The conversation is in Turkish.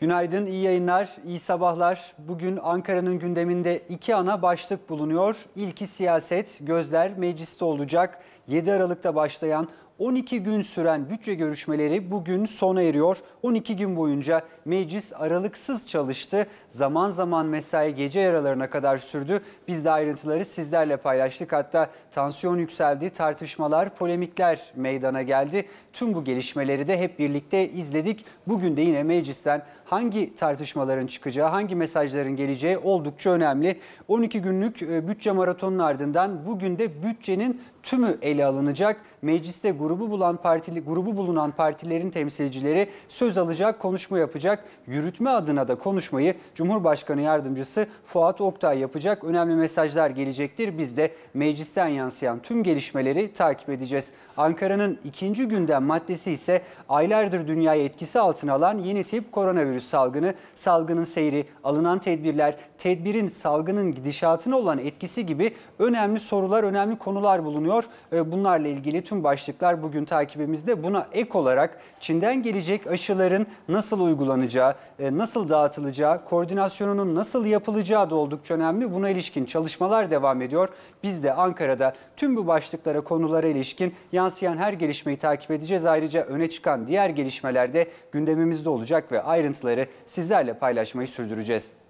Günaydın, iyi yayınlar, iyi sabahlar. Bugün Ankara'nın gündeminde iki ana başlık bulunuyor. İlki siyaset, gözler mecliste olacak. 7 Aralık'ta başlayan 12 gün süren bütçe görüşmeleri bugün sona eriyor. 12 gün boyunca meclis aralıksız çalıştı. Zaman zaman mesai gece yaralarına kadar sürdü. Biz de ayrıntıları sizlerle paylaştık. Hatta tansiyon yükseldi, tartışmalar, polemikler meydana geldi. Tüm bu gelişmeleri de hep birlikte izledik. Bugün de yine meclisten hangi tartışmaların çıkacağı, hangi mesajların geleceği oldukça önemli. 12 günlük e, bütçe maratonun ardından bugün de bütçenin tümü ele alınacak. Mecliste grup grubu bulan partili grubu bulunan partilerin temsilcileri söz alacak, konuşma yapacak. Yürütme adına da konuşmayı Cumhurbaşkanı yardımcısı Fuat Oktay yapacak. Önemli mesajlar gelecektir. Biz de meclisten yansıyan tüm gelişmeleri takip edeceğiz. Ankara'nın ikinci gündem maddesi ise aylardır dünyayı etkisi altına alan yeni tip koronavirüs salgını, salgının seyri, alınan tedbirler, tedbirin salgının gidişatına olan etkisi gibi önemli sorular, önemli konular bulunuyor. Ee, bunlarla ilgili tüm başlıklar bugün takibimizde. Buna ek olarak Çin'den gelecek aşıların nasıl uygulanacağı, e, nasıl dağıtılacağı, koordinasyonunun nasıl yapılacağı da oldukça önemli. Buna ilişkin çalışmalar devam ediyor. Biz de Ankara'da tüm bu başlıklara, konulara ilişkin yansıyan her gelişmeyi takip edeceğiz. Ayrıca öne çıkan diğer gelişmelerde gündemimizde olacak ve ayrıntıları sizlerle paylaşmayı sürdüreceğiz.